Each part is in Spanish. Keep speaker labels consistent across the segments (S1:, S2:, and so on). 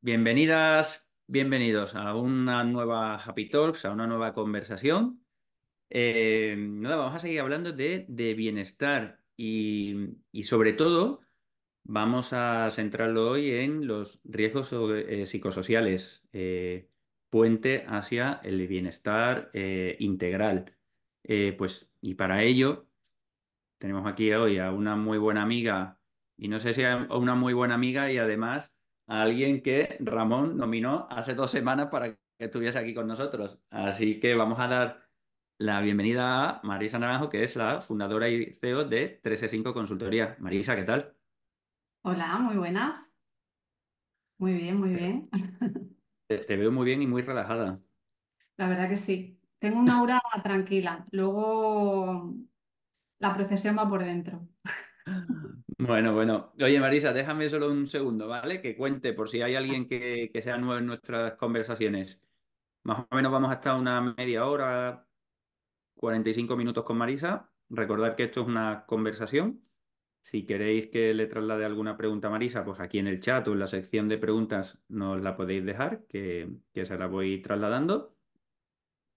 S1: bienvenidas, bienvenidos a una nueva Happy Talks, a una nueva conversación. Eh, nada, vamos a seguir hablando de, bienestar y, sobre todo vamos a centrarlo hoy en los riesgos eh, psicosociales, eh, puente hacia el bienestar integral. pues, y para ello tenemos aquí hoy a una muy buena amiga y no sé si a una muy buena amiga y además alguien que Ramón nominó hace dos semanas para que estuviese aquí con nosotros. Así que vamos a dar la bienvenida a Marisa Naranjo, que es la fundadora y CEO de 135 Consultoría. Marisa, ¿qué tal?
S2: Hola, muy buenas. Muy bien, muy bien.
S1: Te, veo muy bien y muy relajada.
S2: La verdad que sí. Tengo una aura tranquila. Luego la procesión va por dentro.
S1: Bueno, bueno. Oye, Marisa, déjame solo un segundo, ¿vale? Que cuente por si hay alguien que, que sea nuevo en nuestras conversaciones. Más o menos vamos a estar una media hora, 45 minutos con Marisa. Recordad que esto es una conversación. Si queréis que le traslade alguna pregunta a Marisa, pues aquí en el chat o en la sección de preguntas nos la podéis dejar, que, se la voy trasladando.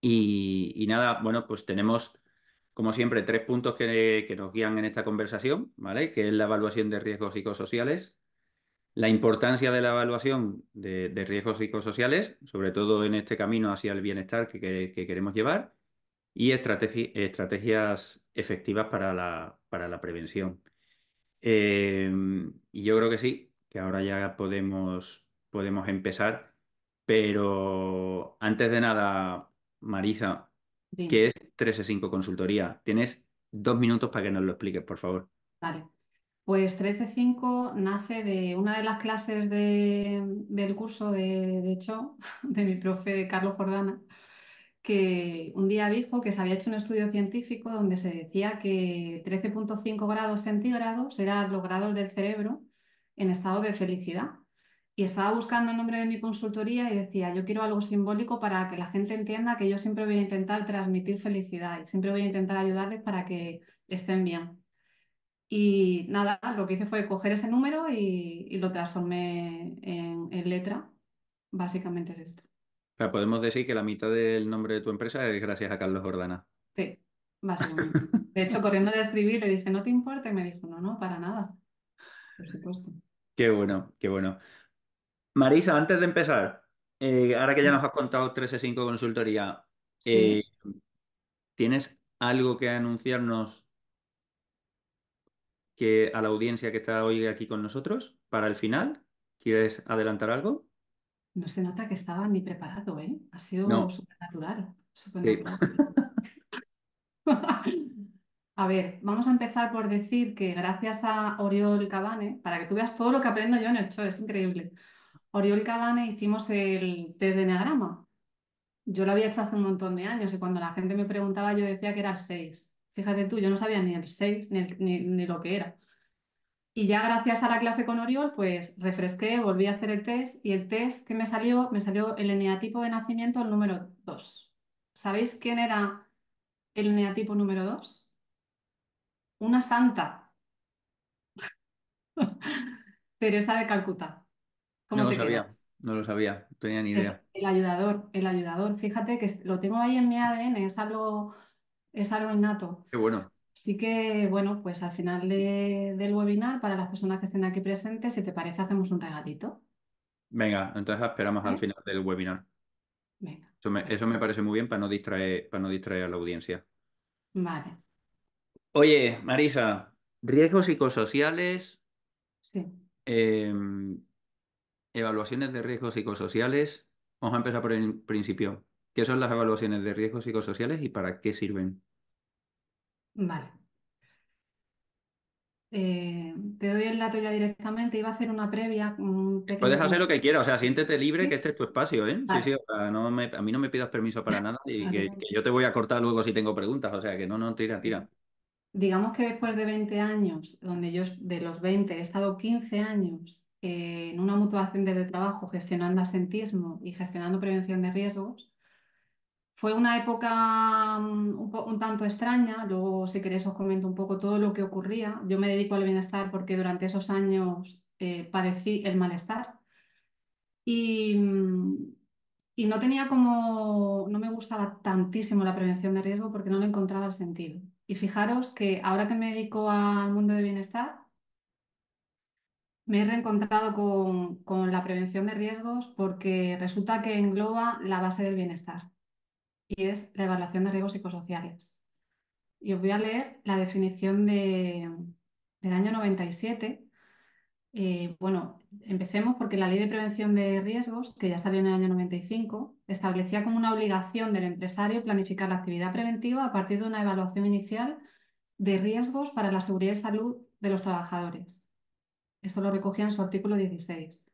S1: Y, y nada, bueno, pues tenemos como siempre, tres puntos que, nos guían en esta conversación, ¿vale? Que es la evaluación de riesgos psicosociales, la importancia de la evaluación de, riesgos psicosociales, sobre todo en este camino hacia el bienestar que, queremos llevar, y estrategias efectivas para la, para la prevención. Eh, y yo creo que sí, que ahora ya podemos, podemos empezar, pero antes de nada, Marisa, que es 13.5 Consultoría. Tienes dos minutos para que nos lo expliques, por favor.
S2: Vale. Pues 13.5 nace de una de las clases del curso de, de de mi profe Carlos Jordana, que un día dijo que se había hecho un estudio científico donde se decía que 13.5 grados centígrados eran los grados del cerebro en estado de felicidad y estaba buscando el nombre de mi consultoría y decía, yo quiero algo simbólico para que la gente entienda que yo siempre voy a intentar transmitir felicidad y siempre voy a intentar ayudarles para que estén bien. Y nada, lo que hice fue coger ese número y, lo transformé en, letra. Básicamente es esto.
S1: sea, podemos decir que la mitad del nombre de tu empresa es gracias a Carlos Jordana.
S2: Sí, básicamente. de hecho, corriendo de escribir le dije, ¿no te importa? Y me dijo, no, no, para nada. Por supuesto.
S1: Qué bueno, qué bueno. Marisa, antes de empezar, eh, ahora que ya mm. nos has contado 3 Consultoría, 5 consultoría, eh, ¿tienes algo que anunciarnos que a la audiencia que está hoy aquí con nosotros para el final? ¿Quieres adelantar algo?
S2: No se nota que estaba ni preparado, ¿eh? Ha sido súper natural, a ver, vamos a empezar por decir que gracias a Oriol Cabane, para que tú veas todo lo que aprendo yo en el show, es increíble. Oriol Cabane hicimos el test de Enneagrama. Yo lo había hecho hace un montón de años y cuando la gente me preguntaba yo decía que era el 6. Fíjate tú, yo no sabía ni el 6 ni, lo que era. Y ya gracias a la clase con Oriol, pues refresqué, volví a hacer el test y el test que me salió, me salió el eneatipo de nacimiento, el número 2. ¿Sabéis quién era el eneatipo número 2? Una santa. Teresa de Calcuta no lo sabía,
S1: no lo sabía, no tenía ni idea.
S2: el ayudador, el ayudador, fíjate que lo tengo ahí en mi ADN, es algo, es algo innato. Qué bueno. Sí que, bueno, pues al final del webinar, para las personas que estén aquí presentes, si te parece, hacemos un regalito.
S1: Venga, entonces esperamos al ¿Eh? final del webinar. Venga. Eso me, parece muy bien para no, distraer, para no distraer a la audiencia. Vale. Oye, Marisa, riesgos psicosociales. Sí. Em, Evaluaciones de riesgos psicosociales. Vamos a empezar por el principio. ¿Qué son las evaluaciones de riesgos psicosociales y para qué sirven?
S2: Vale. Eh, te doy el dato ya directamente. Iba a hacer una previa. Puedes hacer lo
S1: que quieras, o sea, siéntete libre que este es tu espacio, ¿eh? Sí, sí, a mí no me pidas permiso para nada y que, yo te voy a cortar luego si tengo preguntas, o sea, que no, no, tira, tira.
S2: Digamos que después de 20 años, donde yo de los 20 he estado 15 años eh, en una mutuación de trabajo gestionando asentismo y gestionando prevención de riesgos, fue una época mm, un, tanto extraña, luego si queréis os comento un poco todo lo que ocurría. Yo me dedico al bienestar porque durante esos años eh, padecí el malestar mm, y, no tenía como, no me gustaba tantísimo la prevención de riesgo porque no lo encontraba el sentido. Y fijaros que ahora que me dedico al mundo de bienestar, me he reencontrado con, la prevención de riesgos porque resulta que engloba la base del bienestar y es la evaluación de riesgos psicosociales. Y os voy a leer la definición del año 97. Eh, bueno, empecemos porque la ley de prevención de riesgos, que ya salió en el año 95, establecía como una obligación del empresario planificar la actividad preventiva a partir de una evaluación inicial de riesgos para la seguridad y salud de los trabajadores esto lo recogía en su artículo 16.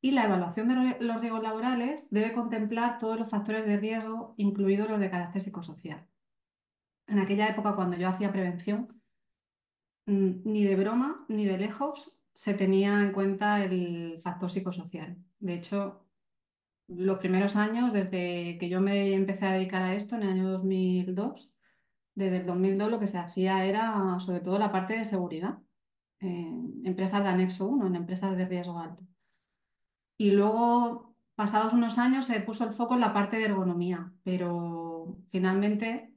S2: Y la evaluación de los riesgos laborales debe contemplar todos los factores de riesgo, incluidos los de carácter psicosocial. En aquella época, cuando yo hacía prevención, mm, ni de broma ni de lejos se tenía en cuenta el factor psicosocial. De hecho, los primeros años, desde que yo me empecé a dedicar a esto en el año 2002, desde el 2002 lo que se hacía era sobre todo la parte de seguridad empresas de anexo 1, en empresas de riesgo alto. Y luego, pasados unos años, se puso el foco en la parte de ergonomía, pero finalmente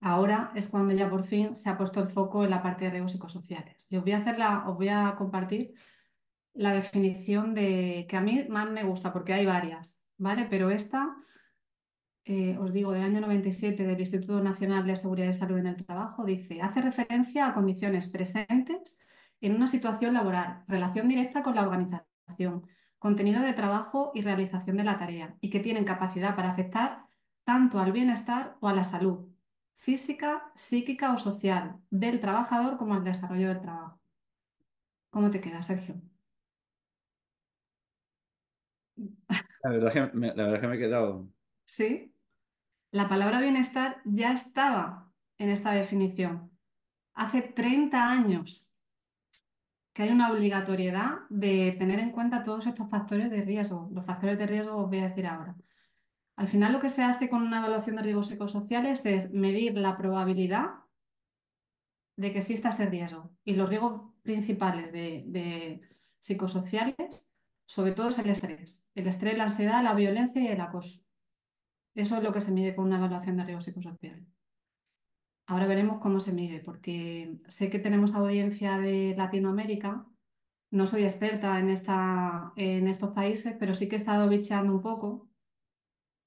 S2: ahora es cuando ya por fin se ha puesto el foco en la parte de riesgos psicosociales. Y os voy a, hacer la, os voy a compartir la definición de, que a mí más me gusta, porque hay varias, ¿vale? Pero esta, eh, os digo, del año 97 del Instituto Nacional de Seguridad y Salud en el Trabajo, dice, hace referencia a condiciones presentes en una situación laboral, relación directa con la organización, contenido de trabajo y realización de la tarea, y que tienen capacidad para afectar tanto al bienestar o a la salud física, psíquica o social del trabajador como al desarrollo del trabajo. ¿Cómo te queda, Sergio?
S1: La verdad, es que me, la que me he quedado.
S2: Sí. La palabra bienestar ya estaba en esta definición. Hace 30 años que hay una obligatoriedad de tener en cuenta todos estos factores de riesgo. Los factores de riesgo os voy a decir ahora. Al final lo que se hace con una evaluación de riesgos psicosociales es medir la probabilidad de que exista ese riesgo. Y los riesgos principales de, psicosociales, sobre todo es el estrés. El estrés, la ansiedad, la violencia y el acoso. Eso es lo que se mide con una evaluación de riesgos psicosociales. Ahora veremos cómo se mide, porque sé que tenemos audiencia de Latinoamérica. No soy experta en, esta, en estos países, pero sí que he estado bicheando un poco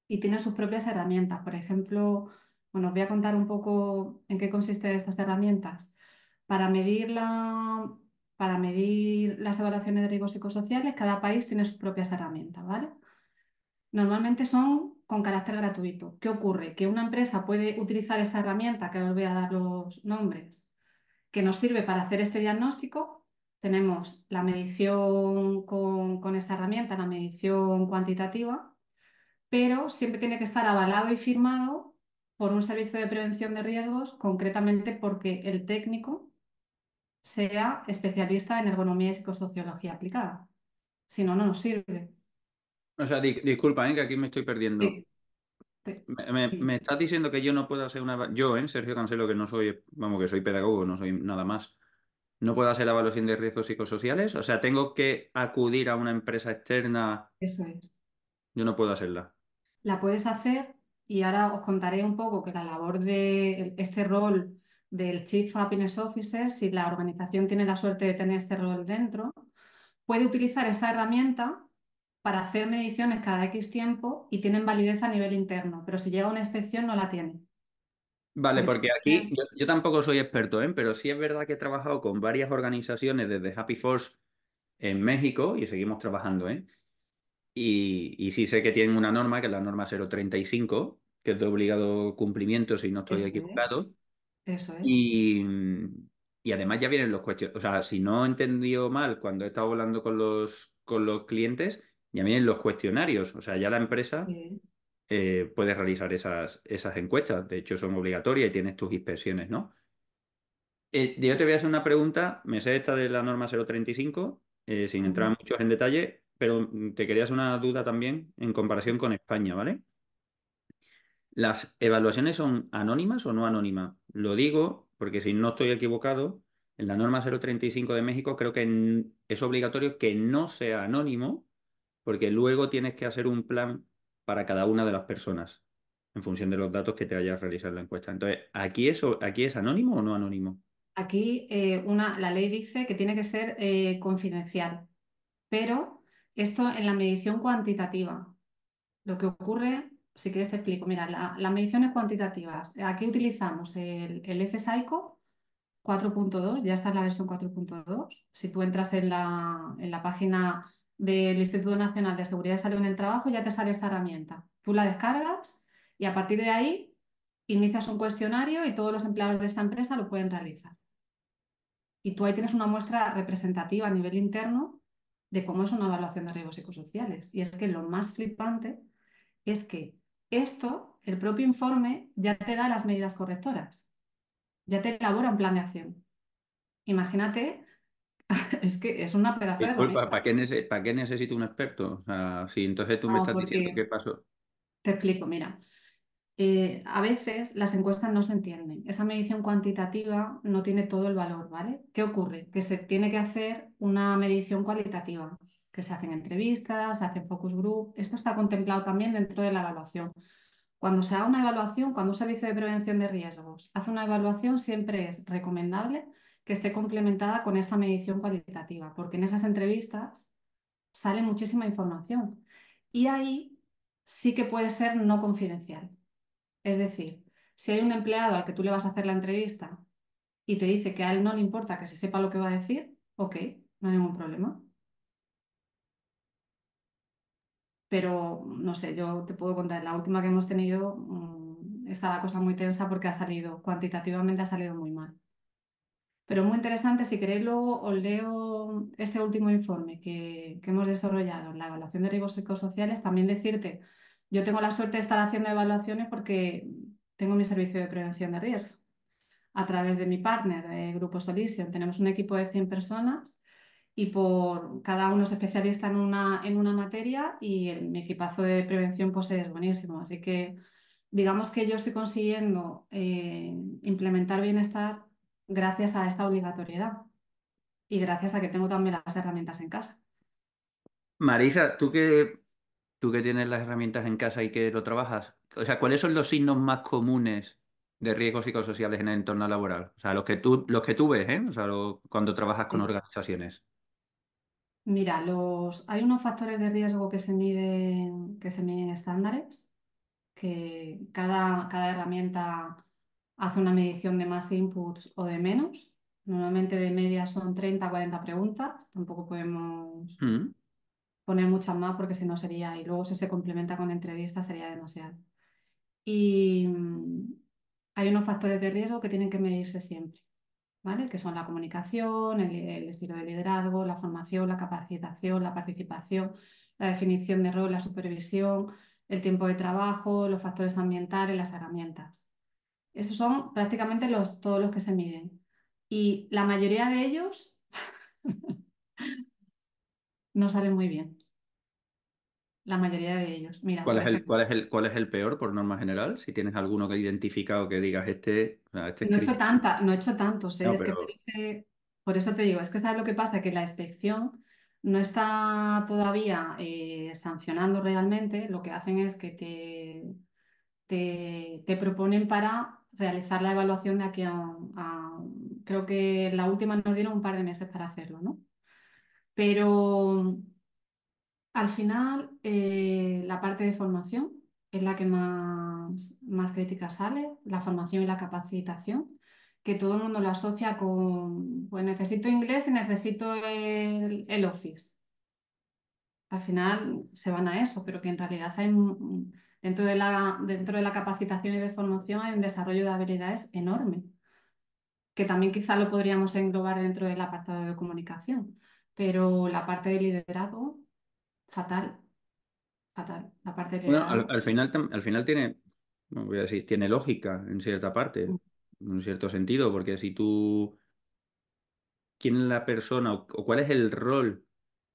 S2: y tienen sus propias herramientas. Por ejemplo, bueno, os voy a contar un poco en qué consisten estas herramientas. Para medir, para medir las evaluaciones de riesgos psicosociales, cada país tiene sus propias herramientas, ¿vale? Normalmente son con carácter gratuito. ¿Qué ocurre? Que una empresa puede utilizar esta herramienta, que os voy a dar los nombres, que nos sirve para hacer este diagnóstico. Tenemos la medición con, con esta herramienta, la medición cuantitativa, pero siempre tiene que estar avalado y firmado por un servicio de prevención de riesgos, concretamente porque el técnico sea especialista en ergonomía y psicosociología aplicada. Si no, no nos sirve.
S1: O sea, disculpa, ¿eh? que aquí me estoy perdiendo. Me, estás diciendo que yo no puedo hacer una... Yo, ¿eh? Sergio Cancelo, que no soy, vamos, que soy pedagogo, no soy nada más. No puedo hacer la evaluación de riesgos psicosociales. O sea, tengo que acudir a una empresa externa. Eso es.
S2: Yo no puedo hacerla. La puedes hacer y ahora os contaré un poco que la labor de este rol del Chief Happiness Officer, si la organización tiene la suerte de tener este rol dentro, puede utilizar esta herramienta para hacer mediciones cada X tiempo y tienen validez a nivel interno, pero si llega una excepción no la tienen.
S1: Vale, porque aquí yo, tampoco soy experto, ¿eh? pero sí es verdad que he trabajado con varias organizaciones desde Happy Force en México y seguimos trabajando. ¿eh? Y, sí sé que tienen una norma, que es la norma 035, que es de obligado cumplimiento si no estoy equipado... Eso es. Y, y además ya vienen los cuestiones. O sea, si no he entendido mal cuando he estado hablando con los, con los clientes, y a mí en los cuestionarios, o sea, ya la empresa eh, puede realizar esas, esas encuestas, de hecho son obligatorias y tienes tus inspecciones, ¿no? Eh, yo te voy a hacer una pregunta, me sé esta de la norma 035, eh, sin entrar mucho en detalle, pero mm, te quería hacer una duda también en comparación con España, ¿vale? ¿Las evaluaciones son anónimas o no anónimas? Lo digo porque si no estoy equivocado, en la norma 035 de México creo que es obligatorio que no sea anónimo porque luego tienes que hacer un plan para cada una de las personas en función de los datos que te hayas realizado realizar la encuesta. Entonces, ¿aquí, eso, ¿aquí es anónimo o no anónimo?
S2: Aquí eh, una, la ley dice que tiene que ser eh, confidencial, pero esto en la medición cuantitativa. Lo que ocurre, si quieres te explico, mira, las mediciones cuantitativas, aquí utilizamos el, el f 4.2, ya está en la versión 4.2. Si tú entras en la, en la página del Instituto Nacional de Seguridad y Salud en el Trabajo, ya te sale esta herramienta. Tú la descargas y a partir de ahí inicias un cuestionario y todos los empleados de esta empresa lo pueden realizar. Y tú ahí tienes una muestra representativa a nivel interno de cómo es una evaluación de riesgos psicosociales. Y es que lo más flipante es que esto, el propio informe, ya te da las medidas correctoras, ya te elabora un plan de acción. Imagínate Es que es una pedazo ¿para
S1: qué, ¿para qué, necesito un experto? O sea, si entonces tú me estás diciendo qué
S2: pasó. Te explico, mira. Eh, a veces las encuestas no se entienden. Esa medición cuantitativa no tiene todo el valor, ¿vale? ¿Qué ocurre? Que se tiene que hacer una medición cualitativa, que se hacen entrevistas, se hacen focus group. Esto está contemplado también dentro de la evaluación. Cuando se da una evaluación, cuando un servicio de prevención de riesgos hace una evaluación, siempre es recomendable que esté complementada con esta medición cualitativa, porque en esas entrevistas sale muchísima información y ahí sí que puede ser no confidencial. Es decir, si hay un empleado al que tú le vas a hacer la entrevista y te dice que a él no le importa que se sepa lo que va a decir, ok, no hay ningún problema. Pero no sé, yo te puedo contar, la última que hemos tenido mm, está la cosa muy tensa porque ha salido, cuantitativamente ha salido muy mal. Pero muy interesante, si queréis luego os leo este último informe que, hemos desarrollado, la evaluación de riesgos psicosociales, también decirte, yo tengo la suerte de estar haciendo evaluaciones porque tengo mi servicio de prevención de riesgo. A través de mi partner, de Grupo Solision, tenemos un equipo de 100 personas y por cada uno es especialista en una, en una materia y el, mi equipazo de prevención posee pues, es buenísimo. Así que digamos que yo estoy consiguiendo eh, implementar bienestar gracias a esta obligatoriedad y gracias a que tengo también las herramientas en casa.
S1: Marisa, tú que, tú que tienes las herramientas en casa y que lo trabajas, o sea, ¿cuáles son los signos más comunes de riesgos psicosociales en el entorno laboral? O sea, los que tú, los que tú ves, ¿eh? O sea, cuando trabajas con organizaciones.
S2: Mira, los, hay unos factores de riesgo que se miden, que se miden estándares, que cada, cada herramienta hace una medición de más inputs o de menos. Normalmente de media son 30, 40 preguntas. Tampoco podemos mm. poner muchas más porque si no sería, y luego si se complementa con entrevistas sería demasiado. Y mm, hay unos factores de riesgo que tienen que medirse siempre, ¿vale? Que son la comunicación, el, el estilo de liderazgo, la formación, la capacitación, la participación, la definición de rol, la supervisión, el tiempo de trabajo, los factores ambientales, las herramientas. Esos son prácticamente los, todos los que se miden. Y la mayoría de ellos no salen muy bien. La mayoría de ellos. ¿Cuál, es el,
S1: ¿Cuál, es el, ¿Cuál es el peor por norma general? Si tienes alguno que identificado que digas este. Ah, este no, he hecho
S2: tanta, no he hecho tantos. por eso te digo, es que sabes lo que pasa, que la inspección no está todavía eh, sancionando realmente. Lo que hacen es que te, te proponen para realizar la evaluación de aquí a, creo que la última nos dieron un par de meses para hacerlo, ¿no? Pero al final eh, la parte de formación es la que más, más crítica sale, la formación y la capacitación, que todo el mundo lo asocia con, pues necesito inglés y necesito el, el office. Al final se van a eso, pero que en realidad hay Dentro de la, dentro de la capacitación y de formación hay un desarrollo de habilidades enorme, que también quizá lo podríamos englobar dentro del apartado de comunicación, pero la parte de liderazgo, fatal, fatal. La parte al,
S1: final, al final tiene, voy a decir, tiene lógica en cierta parte, mm. en cierto sentido, porque si tú, ¿quién es la persona o cuál es el rol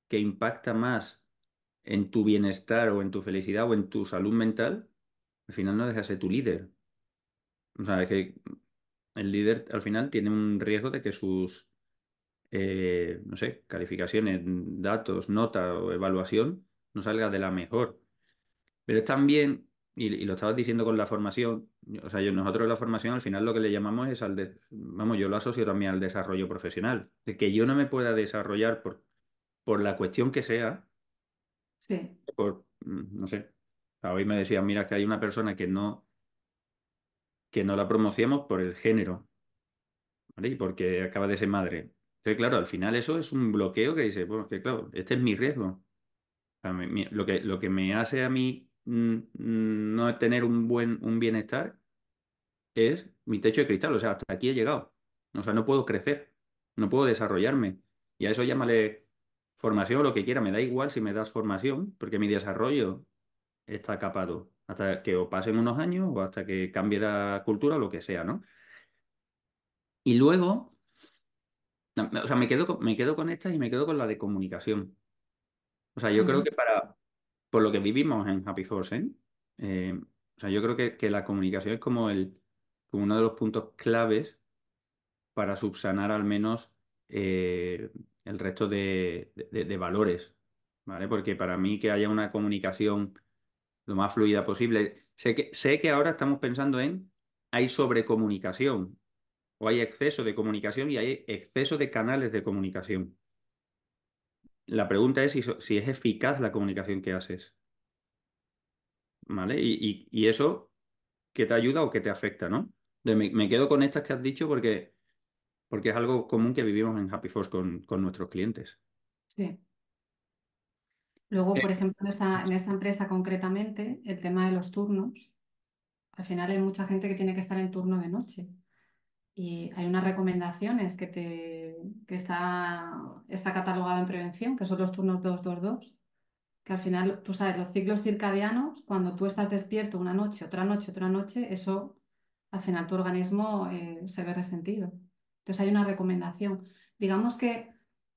S1: que impacta más en tu bienestar o en tu felicidad o en tu salud mental, al final no deja de ser tu líder. O sea, es que el líder al final tiene un riesgo de que sus, eh, no sé, calificaciones, datos, nota o evaluación no salga de la mejor. Pero es también, y, lo estabas diciendo con la formación, o sea, nosotros la formación al final lo que le llamamos es al, vamos, yo lo asocio también al desarrollo profesional. De que yo no me pueda desarrollar por, por la cuestión que sea, Sí. Mm, no sé. Hoy me decían, mira, que hay una persona que no, que no la promocionamos por el género, ¿vale? Y porque acaba de ser madre. Entonces, claro, al final eso es un bloqueo que dice, bueno, que claro, este es mi riesgo. lo, que, lo que me hace a mí no mm, mm, no tener un buen un bienestar es mi techo de cristal. O sea, hasta aquí he llegado. O sea, no puedo crecer, no puedo desarrollarme. Y a eso llámale formación o lo que quiera, me da igual si me das formación, porque mi desarrollo está capado hasta que o pasen unos años o hasta que cambie la cultura o lo que sea, ¿no? Y luego, o sea, me quedo con, me quedo con esta y me quedo con la de comunicación. O sea, yo creo que para, por lo que vivimos en Happy Force, ¿eh? Eh, o sea, yo creo que, que, la comunicación es como, el, como uno de los puntos claves para subsanar al menos eh, el resto de, valores, ¿vale? Porque para mí que haya una comunicación lo más fluida posible. Sé que, sé que ahora estamos pensando en hay sobrecomunicación o hay exceso de comunicación y hay exceso de canales de comunicación. La pregunta es si, es eficaz la comunicación que haces. ¿Vale? Y, eso ¿qué te ayuda o qué te afecta, ¿no? me, me, quedo con estas que has dicho porque porque es algo común que vivimos en Happy Force con, nuestros
S2: clientes. Sí. Luego, por eh, ejemplo, en esta, empresa concretamente, el tema de los turnos, al final hay mucha gente que tiene que estar en turno de noche. Y hay unas recomendaciones que, te, está, está catalogado en prevención, que son los turnos 222, que al final, tú sabes, los ciclos circadianos, cuando tú estás despierto una noche, otra noche, otra noche, eso al final tu organismo eh, se ve resentido. Entonces hay una recomendación. Digamos que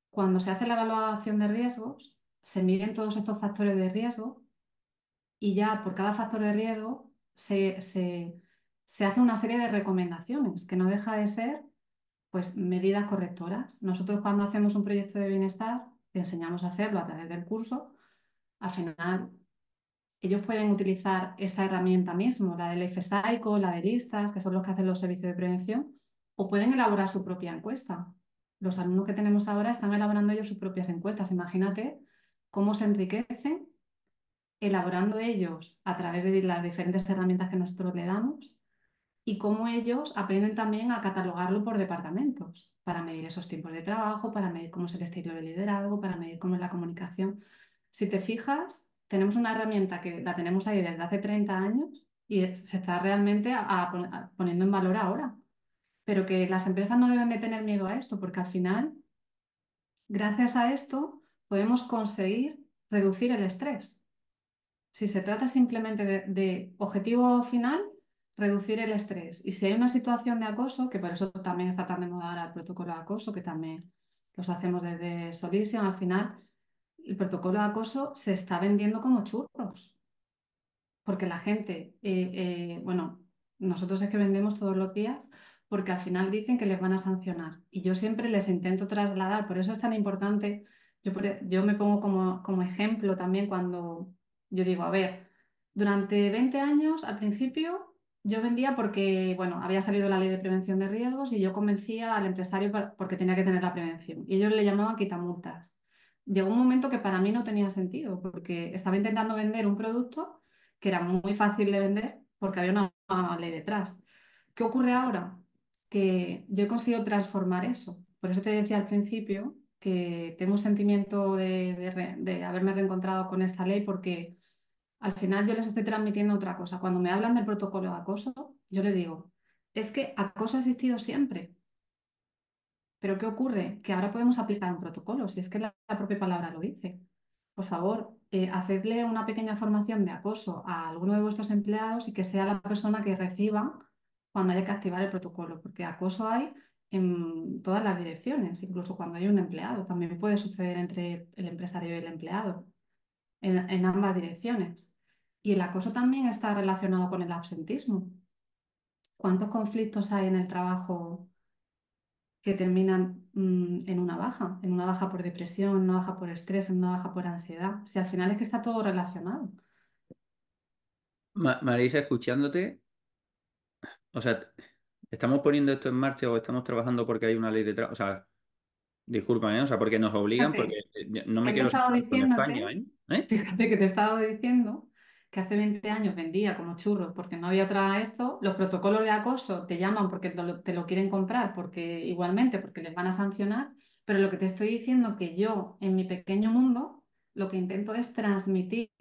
S2: cuando se hace la evaluación de riesgos, se miden todos estos factores de riesgo y ya por cada factor de riesgo se, hace una serie de recomendaciones que no deja de ser pues medidas correctoras. Nosotros cuando hacemos un proyecto de bienestar, te enseñamos a hacerlo a través del curso, al final ellos pueden utilizar esta herramienta mismo, la del FSAICO la de listas, que son los que hacen los servicios de prevención, o pueden elaborar su propia encuesta. Los alumnos que tenemos ahora están elaborando ellos sus propias encuestas. Imagínate cómo se enriquecen elaborando ellos a través de las diferentes herramientas que nosotros le damos y cómo ellos aprenden también a catalogarlo por departamentos para medir esos tiempos de trabajo, para medir cómo es el estilo de liderazgo, para medir cómo es la comunicación. Si te fijas, tenemos una herramienta que la tenemos ahí desde hace 30 años y se está realmente poniendo en valor ahora pero que las empresas no deben de tener miedo a esto, porque al final, gracias a esto, podemos conseguir reducir el estrés. Si se trata simplemente de, objetivo final, reducir el estrés. Y si hay una situación de acoso, que por eso también está tan de moda ahora el protocolo de acoso, que también los hacemos desde Solisium, al final el protocolo de acoso se está vendiendo como churros. Porque la gente, eh, eh, bueno, nosotros es que vendemos todos los días, porque al final dicen que les van a sancionar. Y yo siempre les intento trasladar, por eso es tan importante, yo, e, yo me pongo como, como ejemplo también cuando yo digo, a ver, durante 20 años al principio yo vendía porque, bueno, había salido la ley de prevención de riesgos y yo convencía al empresario porque tenía que tener la prevención. Y ellos le llamaban quitamultas. Llegó un momento que para mí no tenía sentido porque estaba intentando vender un producto que era muy fácil de vender porque había una ley detrás. ¿Qué ocurre ahora? que yo he conseguido transformar eso. Por eso te decía al principio que tengo un sentimiento de, haberme reencontrado con esta ley porque al final yo les estoy transmitiendo otra cosa. Cuando me hablan del protocolo de acoso, yo les digo, es que acoso ha existido siempre. Pero ¿qué ocurre? Que ahora podemos aplicar un protocolo, si es que la, propia palabra lo dice. Por favor, eh, hacedle una pequeña formación de acoso a alguno de vuestros empleados y que sea la persona que reciba cuando haya que activar el protocolo, porque acoso hay en todas las direcciones, incluso cuando hay un empleado. También puede suceder entre el empresario y el empleado, en, ambas direcciones. Y el acoso también está relacionado con el absentismo. ¿Cuántos conflictos hay en el trabajo que terminan mm, en una baja? En una baja por depresión, en una baja por estrés, en una baja por ansiedad. Si al final es que está todo relacionado.
S1: Marisa, escuchándote, o sea, estamos poniendo esto en marcha o estamos trabajando porque hay una ley detrás, o sea, discúlpame, ¿eh? o sea, porque nos obligan, porque no me quiero España, ¿eh? ¿eh?
S2: Fíjate que te he estado diciendo que hace 20 años vendía como churros porque no había otra esto, los protocolos de acoso te llaman porque te lo, quieren comprar, porque igualmente, porque les van a sancionar, pero lo que te estoy diciendo que yo en mi pequeño mundo lo que intento es transmitir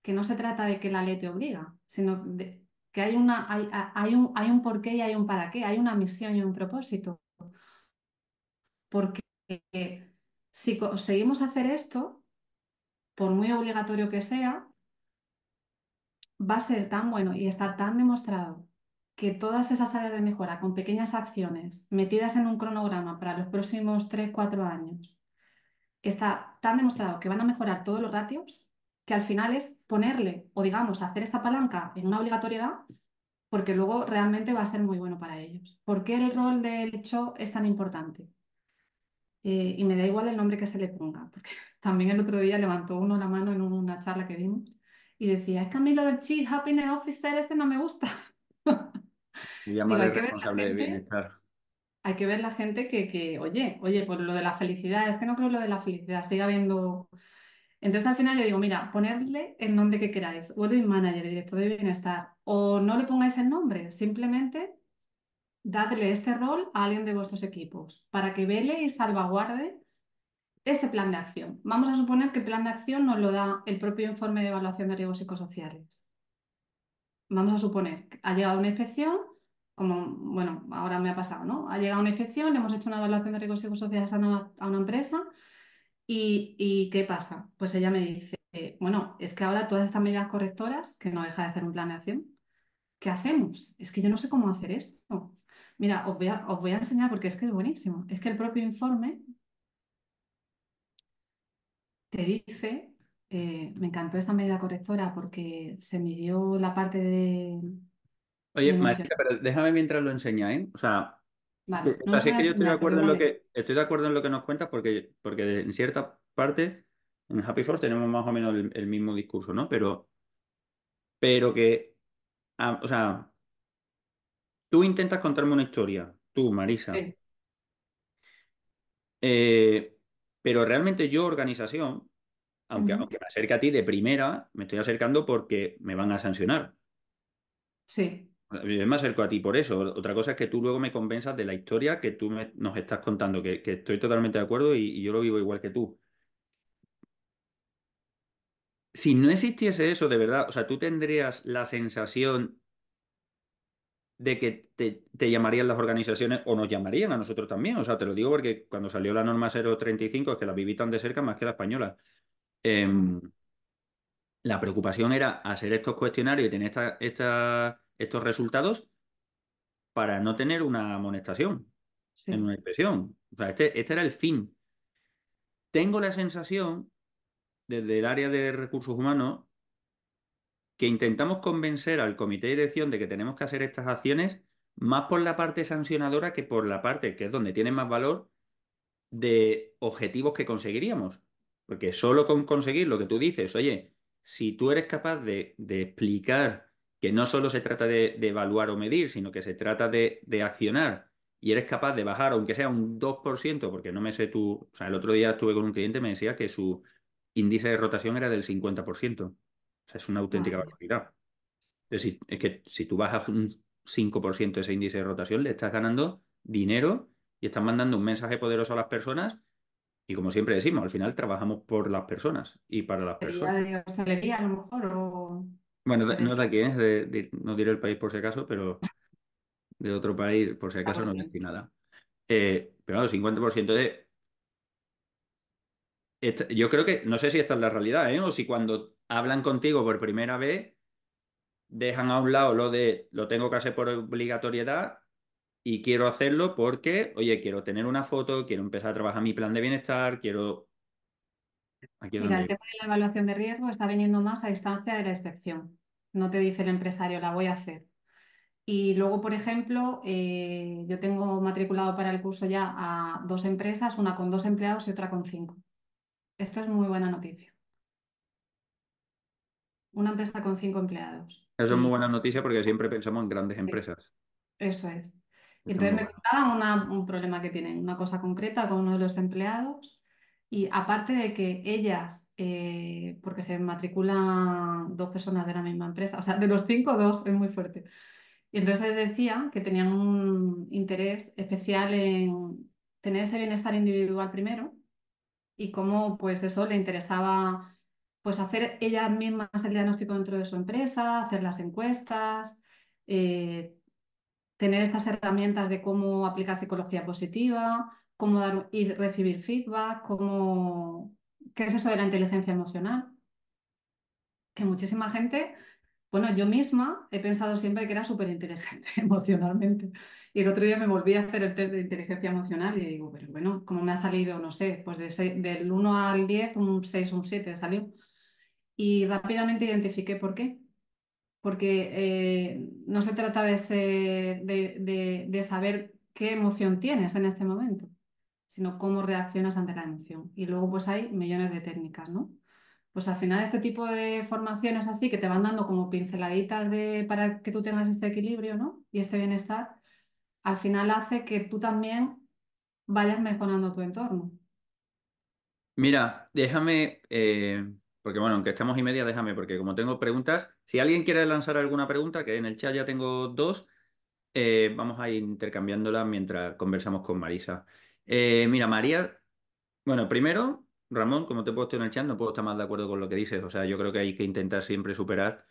S2: que no se trata de que la ley te obliga, sino de, que hay, hay, un, hay un porqué y hay un para qué, hay una misión y un propósito. Porque si conseguimos hacer esto, por muy obligatorio que sea, va a ser tan bueno y está tan demostrado que todas esas áreas de mejora con pequeñas acciones metidas en un cronograma para los próximos 3-4 años, está tan demostrado que van a mejorar todos los ratios que al final es ponerle o digamos hacer esta palanca en una obligatoriedad porque luego realmente va a ser muy bueno para ellos. ¿Por qué el rol del hecho es tan importante? Eh, y me da igual el nombre que se le ponga, porque también el otro día levantó uno la mano en una charla que dimos y decía, es que a mí lo del Chief Happiness Officer ese no me gusta.
S1: Y hay, que responsable de bienestar.
S2: hay que ver la gente que, que, oye, oye, por pues lo de la felicidad, es que no creo lo de la felicidad, sigue habiendo entonces al final yo digo, mira, ponedle el nombre que queráis, Wellbeing Manager, director de bienestar, o no le pongáis el nombre, simplemente dadle este rol a alguien de vuestros equipos para que vele y salvaguarde ese plan de acción. Vamos a suponer que el plan de acción nos lo da el propio informe de evaluación de riesgos psicosociales. Vamos a suponer que ha llegado una inspección, como, bueno, ahora me ha pasado, ¿no? Ha llegado una inspección, le hemos hecho una evaluación de riesgos psicosociales a una empresa ¿Y, qué pasa? Pues ella me dice, eh, bueno, es que ahora todas estas medidas correctoras, que no deja de ser un plan de acción, ¿qué hacemos? Es que yo no sé cómo hacer esto. Mira, os voy a, enseñar porque es que es buenísimo. Es que el propio informe te dice, eh, me encantó esta medida correctora porque se midió la parte de... Oye, pero
S1: déjame mientras lo enseña, ¿eh? O sea,
S2: Así que yo estoy de, acuerdo en lo
S1: que, estoy de acuerdo en lo que nos cuentas porque, porque en cierta parte en Happy Force tenemos más o menos el, mismo discurso, ¿no? Pero, pero que, ah, o sea, tú intentas contarme una historia, tú, Marisa. Eh, pero realmente yo, organización, aunque, aunque me acerque a ti de primera, me estoy acercando porque me van a sancionar. Sí más cerco a ti por eso. Otra cosa es que tú luego me convenzas de la historia que tú nos estás contando, que, estoy totalmente de acuerdo y, yo lo vivo igual que tú. Si no existiese eso de verdad, o sea, tú tendrías la sensación de que te, llamarían las organizaciones o nos llamarían a nosotros también. O sea, te lo digo porque cuando salió la norma 035 es que la viví tan de cerca más que la española. Em, la preocupación era hacer estos cuestionarios y tener esta estos resultados para no tener una amonestación en una expresión O sea, este, este, era el fin. Tengo la sensación, desde el área de recursos humanos, que intentamos convencer al comité de dirección de que tenemos que hacer estas acciones más por la parte sancionadora que por la parte, que es donde tiene más valor, de objetivos que conseguiríamos. Porque solo con conseguir lo que tú dices, oye, si tú eres capaz de explicar que no solo se trata de, evaluar o medir, sino que se trata de, accionar y eres capaz de bajar, aunque sea un 2%, porque no me sé tú, o sea, el otro día estuve con un cliente y me decía que su índice de rotación era del 50%. O sea, es una auténtica barbaridad. Es decir, es que si tú bajas un 5% de ese índice de rotación, le estás ganando dinero y estás mandando un mensaje poderoso a las personas y como siempre decimos, al final trabajamos por las personas y para las personas.
S2: de hostelería a lo mejor?
S1: Bueno, pues no de aquí, no diré el país por si acaso, pero de otro país, por si ah, acaso, no decir nada. Eh, pero el 50% de... yo creo que, no sé si esta es la realidad, ¿eh? O si cuando hablan contigo por primera vez, dejan a un lado lo de lo tengo que hacer por obligatoriedad y quiero hacerlo porque, oye, quiero tener una foto, quiero empezar a trabajar mi plan de bienestar, quiero... Mira, el tema
S2: de la evaluación de riesgo está viniendo más a distancia de la inspección no te dice el empresario, la voy a hacer. Y luego, por ejemplo, eh, yo tengo matriculado para el curso ya a dos empresas, una con dos empleados y otra con cinco. Esto es muy buena noticia. Una empresa con cinco empleados. Eso es muy
S1: buena noticia porque siempre pensamos en grandes empresas. Eso es. Y entonces me
S2: contaban un problema que tienen, una cosa concreta con uno de los empleados. Y aparte de que ellas eh, porque se matriculan dos personas de la misma empresa, o sea, de los cinco, dos es muy fuerte. Y entonces decía que tenían un interés especial en tener ese bienestar individual primero y cómo pues eso le interesaba pues hacer ellas mismas el diagnóstico dentro de su empresa, hacer las encuestas, eh, tener estas herramientas de cómo aplicar psicología positiva, cómo dar y recibir feedback, cómo ¿Qué es eso de la inteligencia emocional? Que muchísima gente, bueno, yo misma he pensado siempre que era súper inteligente emocionalmente. Y el otro día me volví a hacer el test de inteligencia emocional y digo, pero bueno, como me ha salido, no sé, pues del 1 al 10, un 6, un 7 salió. Y rápidamente identifiqué por qué. Porque eh, no se trata de saber qué emoción tienes en este momento sino cómo reaccionas ante la emoción. Y luego pues hay millones de técnicas, ¿no? Pues al final este tipo de formaciones así que te van dando como pinceladitas de, para que tú tengas este equilibrio, ¿no? Y este bienestar, al final hace que tú también vayas mejorando tu entorno.
S1: Mira, déjame, eh, porque bueno, aunque estamos y media, déjame, porque como tengo preguntas, si alguien quiere lanzar alguna pregunta, que en el chat ya tengo dos, eh, vamos a ir intercambiándolas mientras conversamos con Marisa. Eh, mira, María, bueno, primero, Ramón, como te he puesto en el chat, no puedo estar más de acuerdo con lo que dices. O sea, yo creo que hay que intentar siempre superar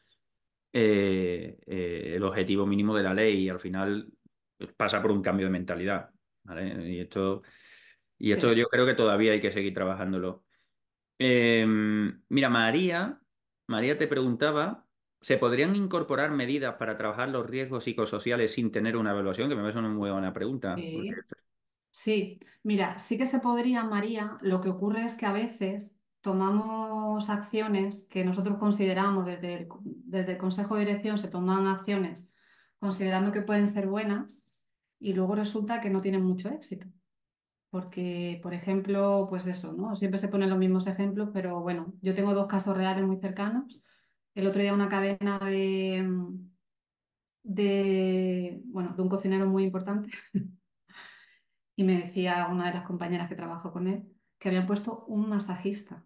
S1: eh, eh, el objetivo mínimo de la ley y al final pasa por un cambio de mentalidad. ¿vale? Y esto, y esto yo creo que todavía hay que seguir trabajándolo. mira, María, María te preguntaba ¿Se podrían incorporar medidas para trabajar los riesgos psicosociales sin tener una evaluación? Que me parece una muy buena
S2: pregunta. Sí, mira, sí que se podría, María. Lo que ocurre es que a veces tomamos acciones que nosotros consideramos desde el, desde Consejo de Dirección, se toman acciones considerando que pueden ser buenas y luego resulta que no tienen mucho éxito. Porque, por ejemplo, pues eso, ¿no? Siempre se ponen los mismos ejemplos, pero bueno, yo tengo dos casos reales muy cercanos. El otro día una cadena de, mm, de bueno, de un cocinero muy importante Y me decía una de las compañeras que trabajó con él que habían puesto un masajista.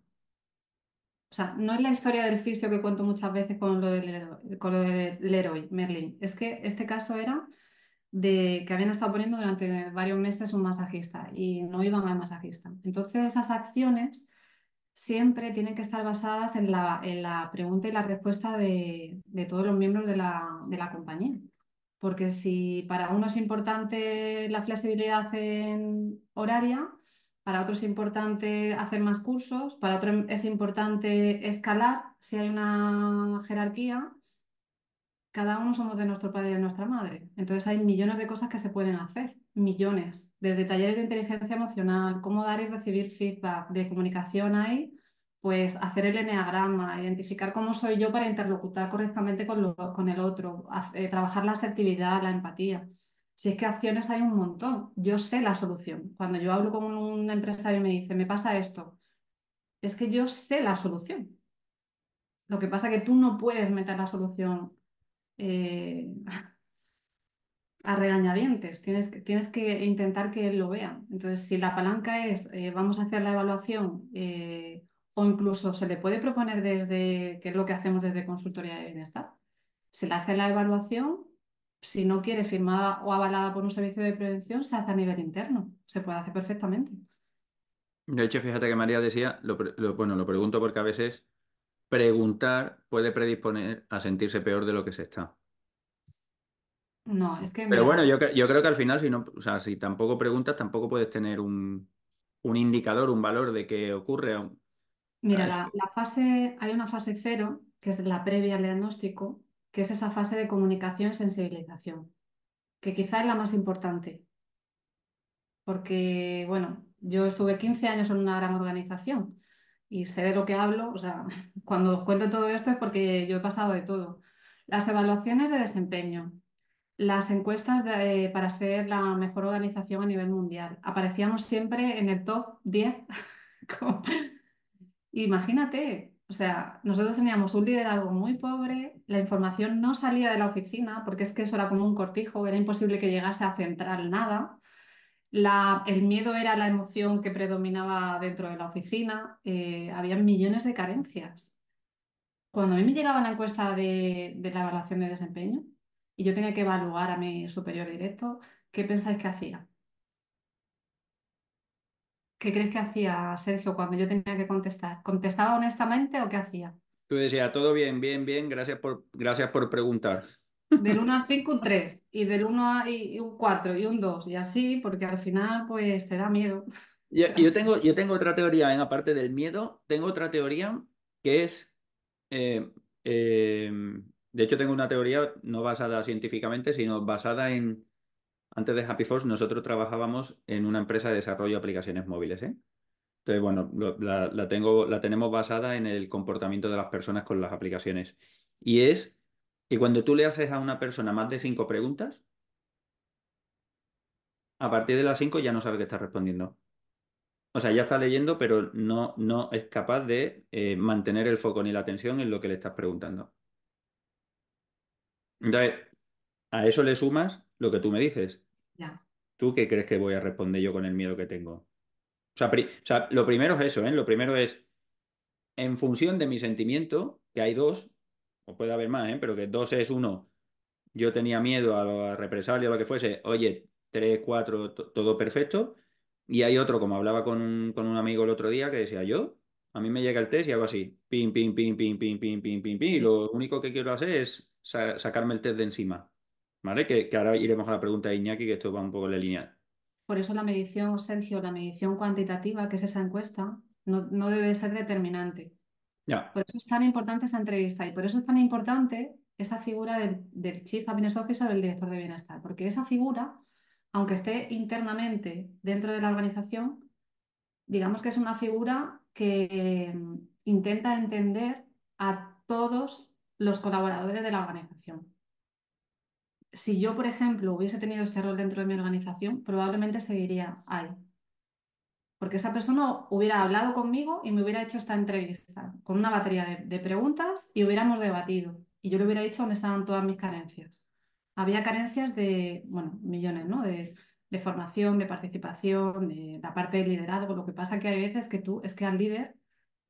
S2: O sea, no es la historia del fisio que cuento muchas veces con lo del, con del Leroy Merlin. Es que este caso era de que habían estado poniendo durante varios meses un masajista y no iban al masajista. Entonces, esas acciones siempre tienen que estar basadas en la, en la pregunta y la respuesta de, de todos los miembros de la, de la compañía porque si para uno es importante la flexibilidad en horaria, para otro es importante hacer más cursos, para otro es importante escalar si hay una jerarquía. Cada uno somos de nuestro padre y de nuestra madre. Entonces hay millones de cosas que se pueden hacer, millones. Desde talleres de inteligencia emocional, cómo dar y recibir feedback, de comunicación hay pues hacer el enneagrama, identificar cómo soy yo para interlocutar correctamente con, con el otro, eh, trabajar la asertividad, la empatía. Si es que acciones hay un montón, yo sé la solución. Cuando yo hablo con un empresario y me dice, me pasa esto, es que yo sé la solución. Lo que pasa es que tú no puedes meter la solución eh, a regañadientes, tienes, tienes que intentar que él lo vea. Entonces, si la palanca es, eh, vamos a hacer la evaluación o incluso se le puede proponer desde, que es lo que hacemos desde consultoría de bienestar, se le hace la evaluación, si no quiere firmada o avalada por un servicio de prevención, se hace a nivel interno, se puede hacer perfectamente.
S1: De hecho, fíjate que María decía, bueno, lo pregunto porque a veces preguntar puede predisponer a sentirse peor de lo que se está.
S2: No, es que... Pero bueno, yo,
S1: creo que al final, si, no, o sea, si tampoco preguntas, tampoco puedes tener un, un indicador, un valor de qué ocurre,
S2: Mira, la, fase, hay una fase cero, que es la previa al diagnóstico, que es esa fase de comunicación y sensibilización, que quizá es la más importante. Porque, bueno, yo estuve 15 años en una gran organización y sé de lo que hablo, o sea, cuando os cuento todo esto es porque yo he pasado de todo. Las evaluaciones de desempeño, las encuestas para ser la mejor organización a nivel mundial, aparecíamos siempre en el top 10. Imagínate, o sea, nosotros teníamos un liderazgo muy pobre, la información no salía de la oficina porque es que eso era como un cortijo, era imposible que llegase a central nada. La, el miedo era la emoción que predominaba dentro de la oficina, eh, había millones de carencias. Cuando a mí me llegaba la encuesta de, de la evaluación de desempeño y yo tenía que evaluar a mi superior directo, ¿qué pensáis que hacía? ¿Qué crees que hacía Sergio cuando yo tenía que contestar? ¿Contestaba honestamente o qué hacía?
S1: Tú decías, todo bien, bien, bien, gracias por, gracias por preguntar.
S2: Del 1 al 5, un 3, y del 1 a y, un 4 y un 2, y así, porque al final pues te da miedo.
S1: Yo, tengo, yo tengo otra teoría, en aparte del miedo, tengo otra teoría que es, eh, eh, de hecho tengo una teoría no basada científicamente, sino basada en, antes de Happy Force nosotros trabajábamos en una empresa de desarrollo de aplicaciones móviles. ¿eh? Entonces, bueno, la, tengo, la tenemos basada en el comportamiento de las personas con las aplicaciones. Y es que cuando tú le haces a una persona más de cinco preguntas, a partir de las cinco ya no sabe qué está respondiendo. O sea, ya está leyendo, pero no, no es capaz de eh, mantener el foco ni la atención en lo que le estás preguntando. Entonces, a eso le sumas lo que tú me dices. Ya. ¿Tú qué crees que voy a responder yo con el miedo que tengo? O sea, lo primero es eso, ¿eh? Lo primero es, en función de mi sentimiento, que hay dos, o puede haber más, ¿eh? Pero que dos es uno, yo tenía miedo a, lo, lo que fuese, oye, tres, cuatro, todo perfecto. Y hay otro, como hablaba con un, amigo el otro día, que decía yo, a mí me llega el test y hago así, pim, pim, pim, pim, pim, pim, pim, pim, pim, y lo único que quiero hacer es sacarme el test de encima. Que, ahora iremos a la pregunta de Iñaki, que esto va un poco en la línea.
S2: Por eso la medición, Sergio, la medición cuantitativa, que es esa encuesta, no, debe ser determinante. Por eso es tan importante esa entrevista y por eso es tan importante esa figura del, Chief Happiness Officer o del director de bienestar, porque esa figura, aunque esté internamente dentro de la organización, digamos que es una figura que mm, intenta entender a todos los colaboradores de la organización si yo, por ejemplo, hubiese tenido este rol dentro de mi organización, probablemente seguiría ahí. Porque esa persona hubiera hablado conmigo y me hubiera hecho esta entrevista con una batería de, preguntas y hubiéramos debatido. Y yo le hubiera dicho dónde estaban todas mis carencias. Había carencias de, bueno, millones, ¿no? De, formación, de participación, de la parte de liderazgo. Lo que pasa que hay veces que tú, es que al líder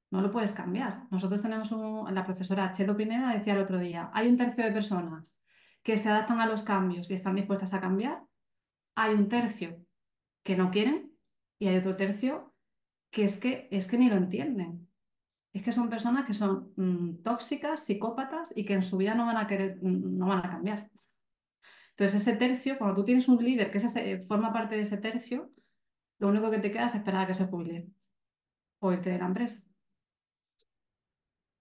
S2: no lo puedes cambiar. Nosotros tenemos un, la profesora Chelo Pineda decía el otro día, hay un tercio de personas que se adaptan a los cambios y están dispuestas a cambiar, hay un tercio que no quieren y hay otro tercio que es que, es que ni lo entienden. Es que son personas que son mm, tóxicas, psicópatas y que en su vida no van a querer, mm, no van a cambiar. Entonces, ese tercio, cuando tú tienes un líder que forma parte de ese tercio, lo único que te queda es esperar a que se jubile o irte de la empresa.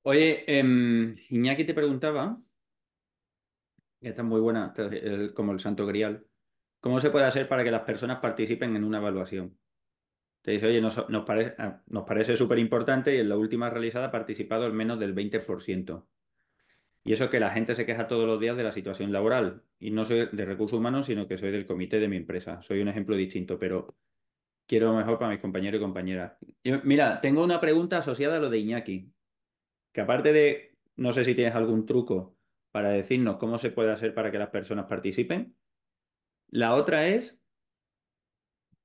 S1: Oye, em, Iñaki te preguntaba Está es muy buena, como el santo grial. ¿Cómo se puede hacer para que las personas participen en una evaluación? Te dice, oye, nos, ah, parece súper importante y en la última realizada ha participado al menos del 20%. Y eso que la gente se queja todos los días de la situación laboral. Y no soy de recursos humanos, sino que soy del comité de mi empresa. Soy un ejemplo distinto, pero quiero lo mejor para mis compañeros y compañeras. mira, tengo una pregunta asociada a lo de Iñaki, que aparte de, no sé si tienes algún truco para decirnos cómo se puede hacer para que las personas participen. La otra es,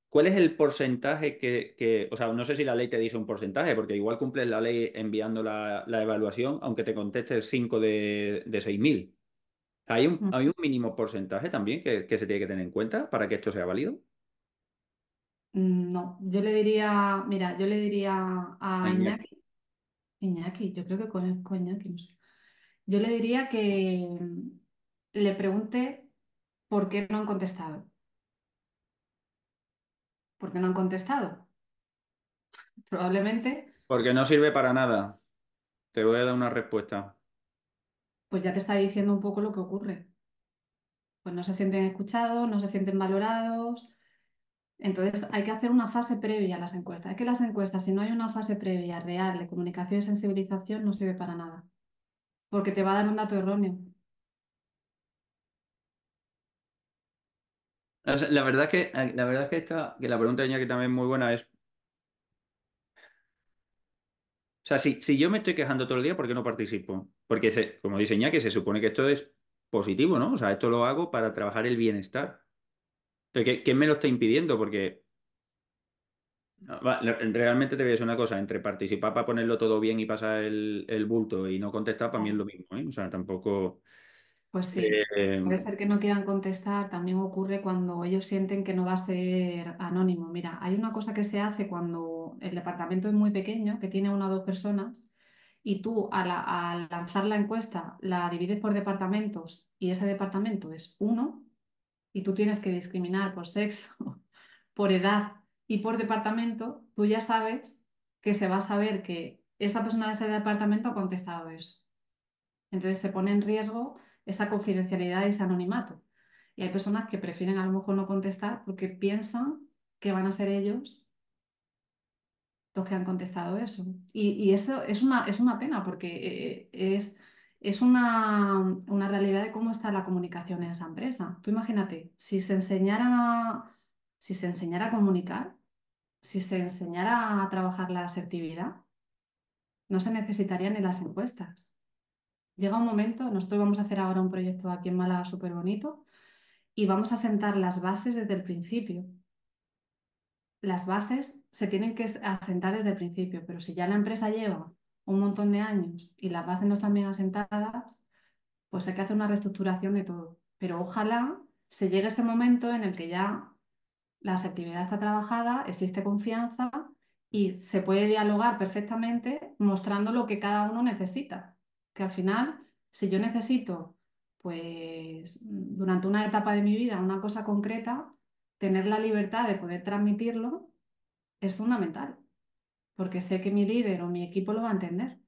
S1: ¿cuál es el porcentaje que, o sea, no sé si la ley te dice un porcentaje, porque igual cumples la ley enviando la, evaluación, aunque te contestes 5 de, seis 6.000. ¿Hay un, mm. ¿Hay un mínimo porcentaje también que, se tiene que tener en cuenta para que esto sea válido?
S2: Mm, no, yo le diría, mira, yo le diría a Iñaki, Iñaki, yo creo que con, con Iñaki, no sé. Yo le diría que mm, le pregunte por qué no han contestado. ¿Por qué no han contestado? Probablemente.
S1: Porque no sirve para nada. Te voy a dar una respuesta.
S2: Pues ya te está diciendo un poco lo que ocurre. Pues no se sienten escuchados, no se sienten valorados. Entonces hay que hacer una fase previa a las encuestas. Es que las encuestas, si no hay una fase previa real de comunicación y sensibilización, no sirve para nada porque te va a dar un dato erróneo.
S1: la verdad que, eh, la verdad que que la pregunta de que también es muy buena es. O sea, si, si yo me estoy quejando todo el día, ¿por qué no participo? Porque, se, como dice que se supone que esto es positivo, ¿no? O sea, esto lo hago para trabajar el bienestar. Entonces, ¿qué, me lo está impidiendo? Porque Ah, realmente te voy a una cosa, entre participar para ponerlo todo bien y pasar el, bulto y no contestar, para mí es lo mismo, ¿eh? O sea, tampoco...
S2: Pues eh, puede ser que no quieran contestar, también ocurre cuando ellos sienten que no va a ser anónimo. Mira, hay una cosa que se hace cuando el departamento es muy pequeño, que tiene una o dos personas, y tú al, lanzar la encuesta la divides por departamentos y ese departamento es uno, y tú tienes que discriminar por sexo, por edad, y por departamento, tú ya sabes que se va a saber que esa persona de ese departamento ha contestado eso. Entonces se pone en riesgo esa confidencialidad y ese anonimato. Y hay personas que prefieren a lo mejor no contestar porque piensan que van a ser ellos los que han contestado eso. Y, eso es una, es una pena porque eh, es, es una, una realidad de cómo está la comunicación en esa empresa. Tú imagínate, si se enseñara si se enseñara a comunicar, si se enseñara a trabajar la asertividad, no se necesitarían ni las encuestas. Llega un momento, nosotros vamos a hacer ahora un proyecto aquí en Málaga súper bonito y vamos a sentar las bases desde el principio. Las bases se tienen que asentar desde el principio, pero si ya la empresa lleva un montón de años y las bases no están bien asentadas, pues hay que hacer una reestructuración de todo. Pero ojalá se llegue ese momento en el que ya la asertividad está trabajada, existe confianza y se puede dialogar perfectamente mostrando lo que cada uno necesita. Que al final, si yo necesito, pues durante una etapa de mi vida, una cosa concreta, tener la libertad de poder transmitirlo es fundamental, porque sé que mi líder o mi equipo lo va a entender.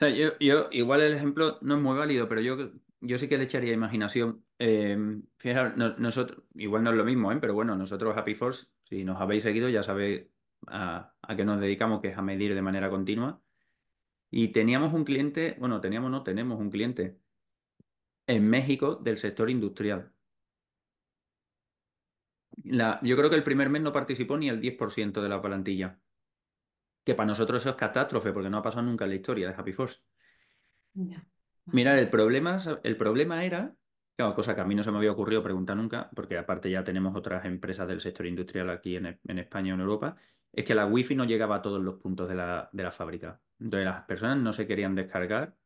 S1: yo, igual el ejemplo no es muy válido, pero yo, yo sí que le echaría imaginación Em, nosotros, igual no es lo mismo, ¿eh? pero bueno, nosotros Happy Force, si nos habéis seguido, ya sabéis a, qué nos dedicamos, que es a medir de manera continua. Y teníamos un cliente, bueno, teníamos, no tenemos un cliente en México del sector industrial. yo creo que el primer mes no participó ni el 10% de la plantilla, que para nosotros eso es catástrofe, porque no ha pasado nunca en la historia de Happy Force. No. el problema, el problema era Claro, cosa que a mí no se me había ocurrido preguntar nunca, porque aparte ya tenemos otras empresas del sector industrial aquí en, e-, España o en Europa, es que la Wi-Fi no llegaba a todos los puntos de la, fábrica. Entonces las personas no se querían descargar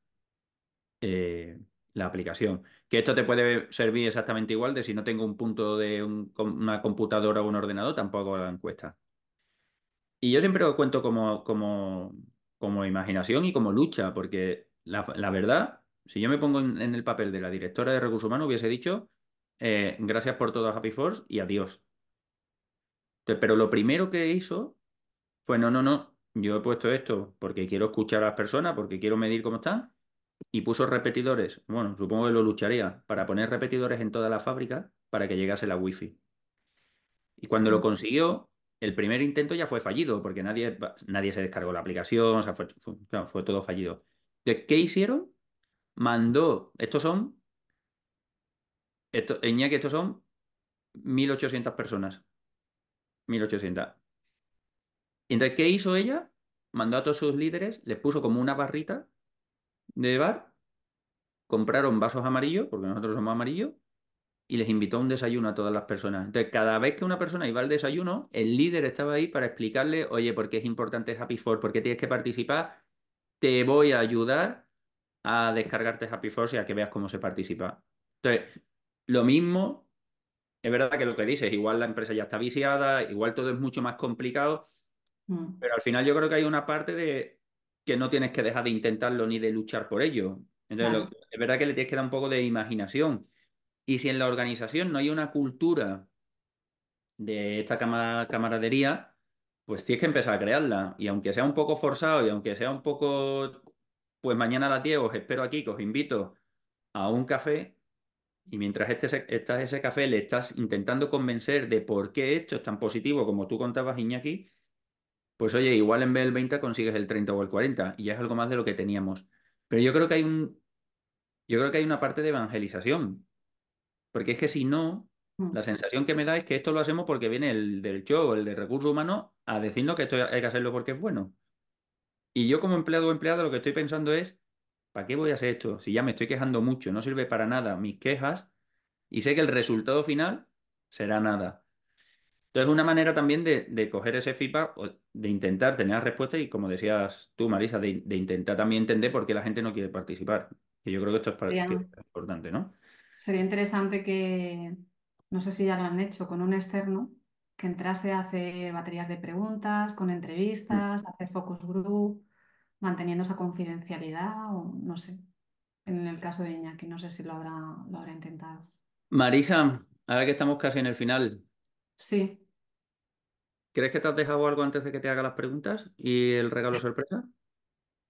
S1: eh, la aplicación. Que esto te puede servir exactamente igual de si no tengo un punto de una computadora o un ordenador, tampoco la encuesta. Y yo siempre lo cuento como, imaginación y como lucha, porque la, la verdad si yo me pongo en, el papel de la directora de recursos humanos, hubiese dicho, eh, gracias por todo Happy Force y adiós. pero lo primero que hizo fue, no, no, no, yo he puesto esto porque quiero escuchar a las personas, porque quiero medir cómo están, y puso repetidores. Bueno, supongo que lo lucharía para poner repetidores en toda la fábrica para que llegase la wifi. Y cuando lo consiguió, el primer intento ya fue fallido porque nadie, nadie se descargó la aplicación, o sea, fue, fue todo fallido. Entonces, ¿qué hicieron? mandó, estos son, esto, que estos son 1.800 personas. 1.800. Entonces, ¿qué hizo ella? Mandó a todos sus líderes, les puso como una barrita de bar, compraron vasos amarillos, porque nosotros somos amarillos, y les invitó a un desayuno a todas las personas. Entonces, cada vez que una persona iba al desayuno, el líder estaba ahí para explicarle, oye, ¿por qué es importante Happy Four? ¿Por qué tienes que participar? Te voy a ayudar a descargarte Happy Force y a que veas cómo se participa. Entonces, lo mismo, es verdad que lo que dices, igual la empresa ya está viciada, igual todo es mucho más complicado, mm. pero al final yo creo que hay una parte de que no tienes que dejar de intentarlo ni de luchar por ello. Entonces, es verdad que le tienes que dar un poco de imaginación. Y si en la organización no hay una cultura de esta camaradería, pues tienes que empezar a crearla. Y aunque sea un poco forzado y aunque sea un poco pues mañana a las 10 os espero aquí, que os invito a un café y mientras este, estás ese café le estás intentando convencer de por qué esto es tan positivo como tú contabas, Iñaki, pues oye, igual en vez del 20 consigues el 30 o el 40 y ya es algo más de lo que teníamos. Pero yo creo que hay un yo creo que hay una parte de evangelización. Porque es que si no, mm. la sensación que me da es que esto lo hacemos porque viene el del show, el de recursos humanos, a decirnos que esto hay que hacerlo porque es bueno. Y yo como empleado o empleada lo que estoy pensando es, ¿para qué voy a hacer esto? Si ya me estoy quejando mucho, no sirve para nada mis quejas y sé que el resultado final será nada. Entonces, una manera también de, coger ese feedback, de intentar tener respuesta y, como decías tú, Marisa, de, intentar también entender por qué la gente no quiere participar. Y yo creo que esto es, importante, ¿no?
S2: Sería interesante que, no sé si ya lo han hecho, con un externo que entrase a hacer baterías de preguntas, con mm. entrevistas, hacer focus group, manteniendo esa confidencialidad o no sé. En el caso de Iñaki, no sé si lo habrá, lo habrá intentado.
S1: Marisa, ahora que estamos casi en el final. Sí. ¿Crees que te has dejado algo antes de que te haga las preguntas y el regalo eh. sorpresa?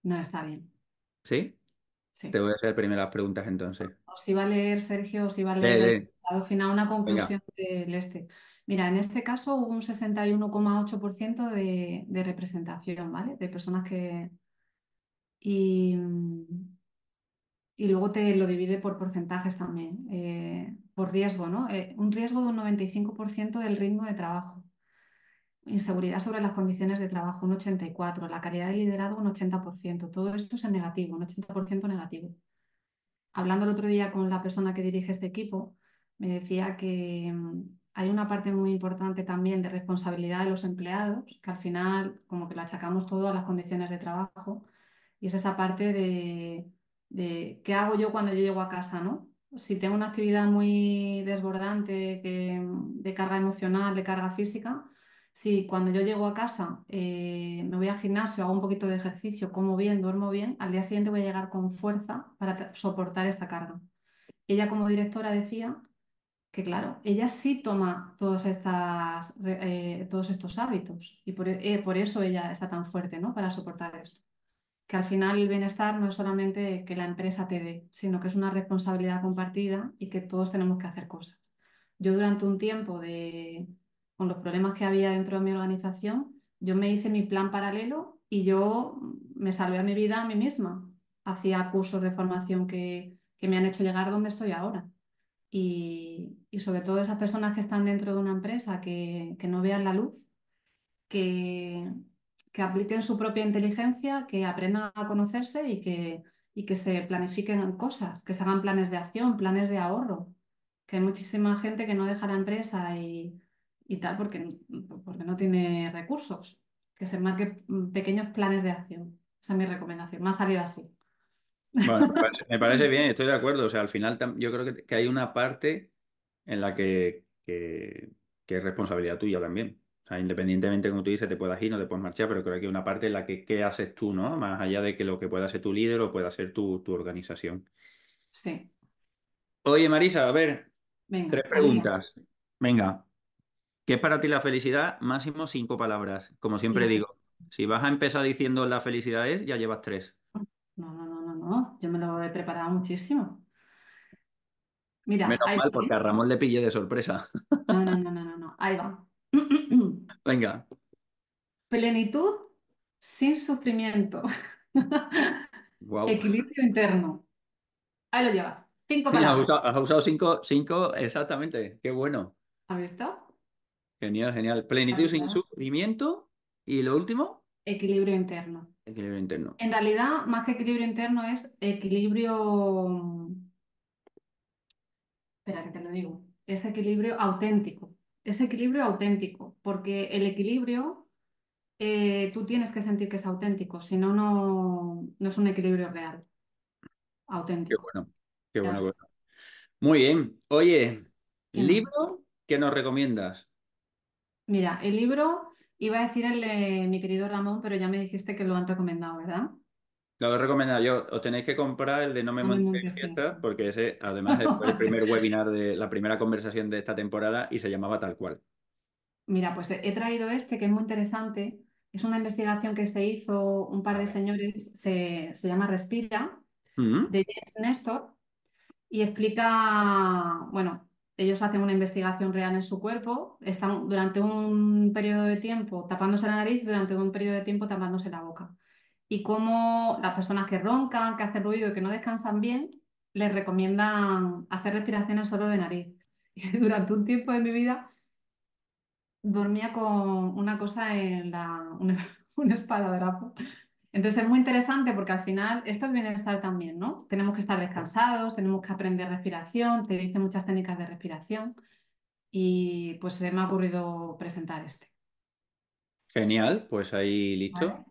S2: No, está bien.
S1: ¿Sí? Te voy a hacer primero las preguntas entonces.
S2: O si va a leer Sergio, o si va a leer al final una conclusión del este. Mira, en este caso hubo un 61,8% de, de representación, ¿vale? De personas que, y, mm, y luego te lo divide por porcentajes también, eh, por riesgo, ¿no? Eh, un riesgo de un 95% del ritmo de trabajo. Inseguridad sobre las condiciones de trabajo, un 84%. La calidad de liderazgo, un 80%. Todo esto es en negativo, un 80% negativo. Hablando el otro día con la persona que dirige este equipo, me decía que mm, hay una parte muy importante también de responsabilidad de los empleados, que al final como que lo achacamos todo a las condiciones de trabajo y es esa parte de, qué hago yo cuando yo llego a casa, ¿no? Si tengo una actividad muy desbordante de carga emocional, de carga física, si cuando yo llego a casa eh, me voy al gimnasio, hago un poquito de ejercicio, como bien, duermo bien, al día siguiente voy a llegar con fuerza para soportar esta carga. Ella como directora decía que claro, ella sí toma eh, todos estos hábitos y por, eh, por, eso ella está tan fuerte, ¿no? Para soportar esto que al final el bienestar no es solamente que la empresa te dé, sino que es una responsabilidad compartida y que todos tenemos que hacer cosas. Yo durante un tiempo de, con los problemas que había dentro de mi organización, yo me hice mi plan paralelo y yo me salvé a mi vida a mí misma. Hacía cursos de formación que, me han hecho llegar donde estoy ahora. Y, sobre todo esas personas que están dentro de una empresa que no vean la luz, que, que apliquen su propia inteligencia, que aprendan a conocerse y que, y que se planifiquen cosas, que se hagan planes de acción, planes de ahorro, que hay muchísima gente que no deja la empresa y, tal porque, porque no tiene recursos, que se marquen pequeños planes de acción. Esa es mi recomendación, más salida así.
S1: me parece, bien, estoy de acuerdo. O sea, al final yo creo que, que hay una parte en la que, que, que es responsabilidad tuya también sea, independientemente, como tú dices, te puedas ir, no te puedes marchar, pero creo que hay una parte en la que qué haces tú, ¿no? Más allá de que lo que pueda ser tu líder o pueda ser tu, organización. Sí. Oye, Marisa, a ver, tres preguntas. Venga. ¿Qué es para ti la felicidad? Máximo cinco palabras. Como siempre digo, si vas a empezar diciendo la felicidad es, ya llevas tres. No,
S2: no, no, no, no. Yo me lo he preparado muchísimo. Mira, Menos mal,
S1: porque a Ramón le pillé de sorpresa. No,
S2: no, no, no, no, no. Ahí va.
S1: Venga.
S2: Plenitud sin sufrimiento. Equilibrio interno. Ahí lo llevas. Cinco Has
S1: usado, cinco, exactamente. Qué bueno.
S2: ¿Has visto?
S1: Genial, genial. Plenitud sin sufrimiento. ¿Y lo último?
S2: Equilibrio interno.
S1: Equilibrio interno. En
S2: realidad, más que equilibrio interno es equilibrio... Espera, que te lo digo. Es equilibrio auténtico ese equilibrio auténtico, porque el equilibrio eh, tú tienes que sentir que es auténtico, si no, no es un equilibrio real, auténtico.
S1: Qué bueno, qué Muy bien. Oye, ¿libro que nos recomiendas?
S2: Mira, el libro, iba a decir el de mi querido Ramón, pero ya me dijiste que lo han recomendado, ¿verdad?
S1: Lo he yo. Os tenéis que comprar el de No me porque ese además fue el primer webinar de la primera conversación de esta temporada y se llamaba tal cual.
S2: Mira, pues he traído este que es muy interesante. Es una investigación que se hizo un par de señores, se, llama Respira, mm. de James Nestor, y explica, bueno, ellos hacen una investigación real en su cuerpo, están durante un periodo de tiempo tapándose la nariz, durante un periodo de tiempo tapándose la boca y cómo las personas que roncan, que hacen ruido y que no descansan bien, les recomiendan hacer respiraciones solo de nariz. durante un tiempo de mi vida dormía con una cosa en la, un, un Entonces es muy interesante porque al final esto es bienestar también, ¿no? Tenemos que estar descansados, tenemos que aprender respiración, te dicen muchas técnicas de respiración y pues se me ha ocurrido presentar este.
S1: Genial, pues ahí listo.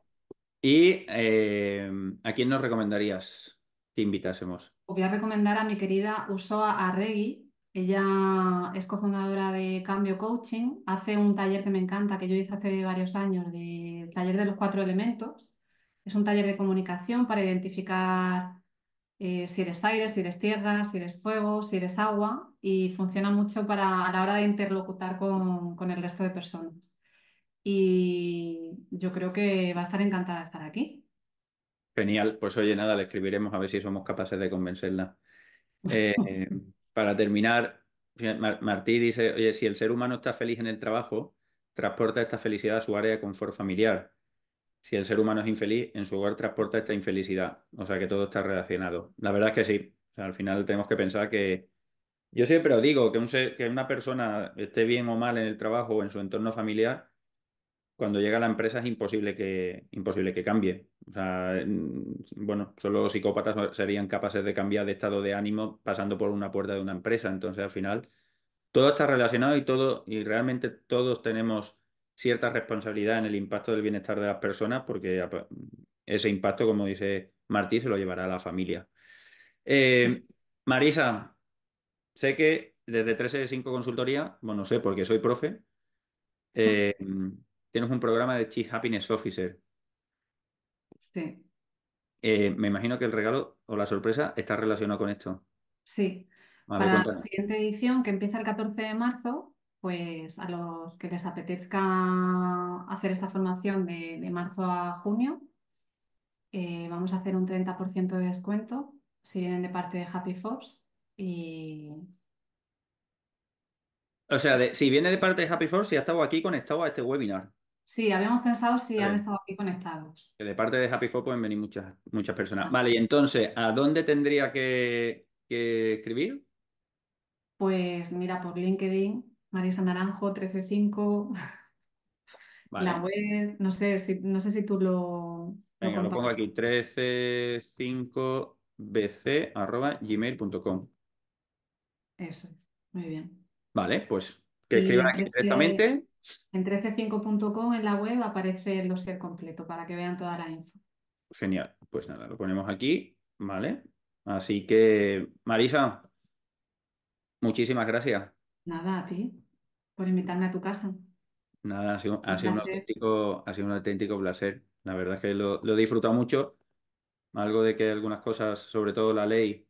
S1: ¿Y em, a quién nos recomendarías que invitásemos?
S2: Os voy a recomendar a mi querida Usoa Arregui. Ella es cofundadora de Cambio Coaching. Hace un taller que me encanta, que yo hice hace varios años, del taller de los cuatro elementos. Es un taller de comunicación para identificar eh, si eres aire, si eres tierra, si eres fuego, si eres agua, y funciona mucho para a la hora de interlocutar con el resto de personas y yo creo que va a estar encantada de estar aquí.
S1: Genial, pues oye, nada, le escribiremos a ver si somos capaces de convencerla. Eh, para terminar, Martí dice, oye, si el ser humano está feliz en el trabajo, transporta esta felicidad a su área de confort familiar. Si el ser humano es infeliz, en su hogar transporta esta infelicidad. O sea que todo está relacionado. La verdad es que sí. al final tenemos que pensar que... Yo siempre digo que, un que una persona esté bien o mal en el trabajo o en su entorno familiar, cuando llega a la empresa es imposible que, imposible que cambie. O sea, bueno, solo psicópatas serían capaces de cambiar de estado de ánimo pasando por una puerta de una empresa. Entonces, al final, todo está relacionado y todo, y realmente todos tenemos cierta responsabilidad en el impacto del bienestar de las personas, porque ese impacto, como dice Martí, se lo llevará a la familia. Eh, Marisa, sé que desde 13 de 5 consultoría, bueno, no sé porque soy profe, eh, tienes un programa de Chief Happiness Officer. Sí. Eh, me imagino que el regalo o la sorpresa está relacionado con esto.
S2: Sí. Para la siguiente edición, que empieza el 14 de marzo, pues a los que les apetezca hacer esta formación de, marzo a junio, eh, vamos a hacer un 30% de descuento si vienen de parte de Happy Fox y...
S1: O sea, si viene de parte de Happy Force, si ha estado aquí conectado a este webinar.
S2: Sí, habíamos pensado si han estado aquí conectados.
S1: De parte de Happy pueden venir muchas, muchas personas. Ah. Vale, y entonces, ¿a dónde tendría que, escribir?
S2: Pues mira, por LinkedIn, Marisa Naranjo 135, la web, no sé si, no sé si tú lo. Venga, lo, pongo
S1: aquí, 135bc.gmail.com.
S2: Eso, muy bien.
S1: Vale, pues que escriban aquí directamente.
S2: En 13.5.com en la web aparece el ser completo para que vean toda la info.
S1: Genial, pues nada, lo ponemos aquí, ¿vale? Así que, Marisa, muchísimas gracias.
S2: Nada, a ti, por invitarme a tu casa.
S1: Nada, ha sido, un, auténtico, placer. La verdad es que lo, lo, he disfrutado mucho. Algo de que algunas cosas, sobre todo la ley,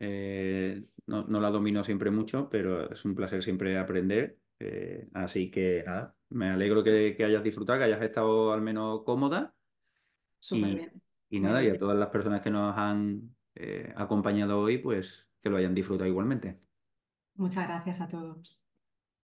S1: eh, no, no la domino siempre mucho, pero es un placer siempre aprender eh, así que nada, me alegro que, hayas disfrutado, que hayas estado al menos cómoda. Súper y, bien. Y nada, y a todas las personas que nos han eh, acompañado hoy, pues que lo hayan disfrutado igualmente.
S2: Muchas gracias a todos.